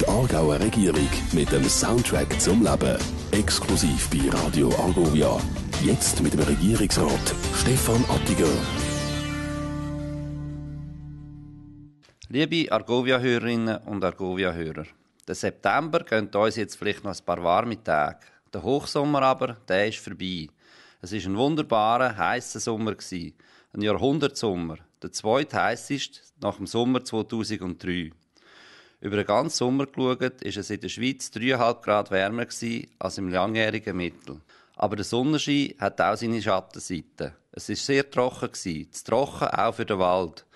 Die Aargauer Regierung mit dem Soundtrack zum Leben. Exklusiv bei Radio Argovia. Jetzt mit dem Regierungsrat Stefan Attiger. Liebe Argovia-Hörerinnen und Argovia-Hörer, der September gönnt uns jetzt vielleicht noch ein paar warme Tage. Der Hochsommer aber, der ist vorbei. Es ist ein wunderbarer, heißer Sommer Ein Jahrhundertsommer. Der zweite heißeste nach dem Sommer 2003. Über den ganzen Sommer geschaut, ist es in der Schweiz 3,5 Grad wärmer gewesen als im langjährigen Mittel. Aber der Sonnenschein hat auch seine Schattenseiten. Es ist sehr trocken gewesen, zu trocken auch für den Wald.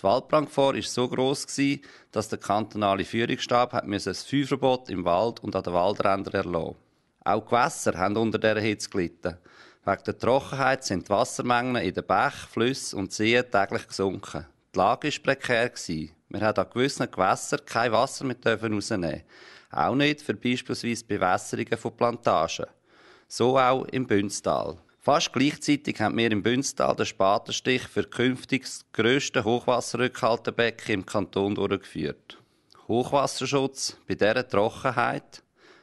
Die Waldbrandgefahr ist so groß gewesen, dass der kantonale Führungsstab hat ein Feuerverbot im Wald und an den Waldrändern erlassen. Auch die Gewässer haben unter der Hitze gelitten. Wegen der Trockenheit sind die Wassermengen in den Bächen, Flüssen und Seen täglich gesunken. Die Lage war prekär wir haben an gewissen Gewässern kein Wasser mehr rausnehmen Auch nicht für beispielsweise Bewässerungen von Plantagen. So auch im Bünstal. Fast gleichzeitig haben wir im Bünstal den Spatenstich für künftig das grösste Hochwasserrückhaltebecken im Kanton durchgeführt. Hochwasserschutz bei dieser Trockenheit?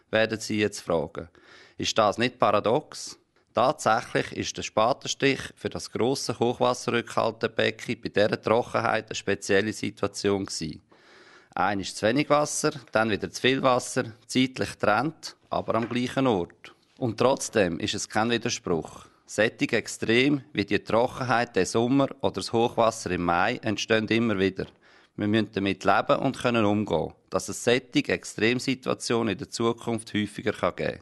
Werden Sie jetzt fragen. Ist das nicht paradox? Tatsächlich ist der Spatenstich für das grosse Hochwasserrückhaltebecken bei dieser Trockenheit eine spezielle Situation gewesen. Einmal zu wenig Wasser, dann wieder zu viel Wasser, zeitlich getrennt, aber am gleichen Ort. Und trotzdem ist es kein Widerspruch. Sättig extrem wie die Trockenheit des Sommer oder das Hochwasser im Mai entstehen immer wieder. Wir müssen damit leben und können umgehen, dass es sättig Extremsituationen in der Zukunft häufiger geben kann.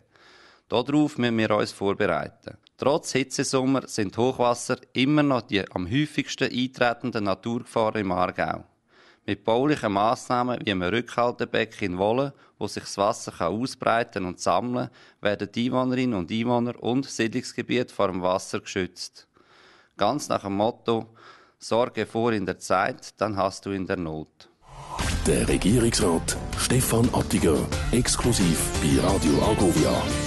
Darauf müssen wir uns vorbereiten. Trotz Hitzesommer sind Hochwasser immer noch die am häufigsten eintretenden Naturgefahren im Aargau. Mit baulichen Massnahmen wie einem Rückhaltebecken in Wolle, wo sich das Wasser kann ausbreiten und sammeln kann, werden die Einwohnerinnen und Einwohner und Siedlungsgebiet vor dem Wasser geschützt. Ganz nach dem Motto, Sorge vor in der Zeit, dann hast du in der Not. Der Regierungsrat Stefan Attiger, exklusiv bei Radio Agovia.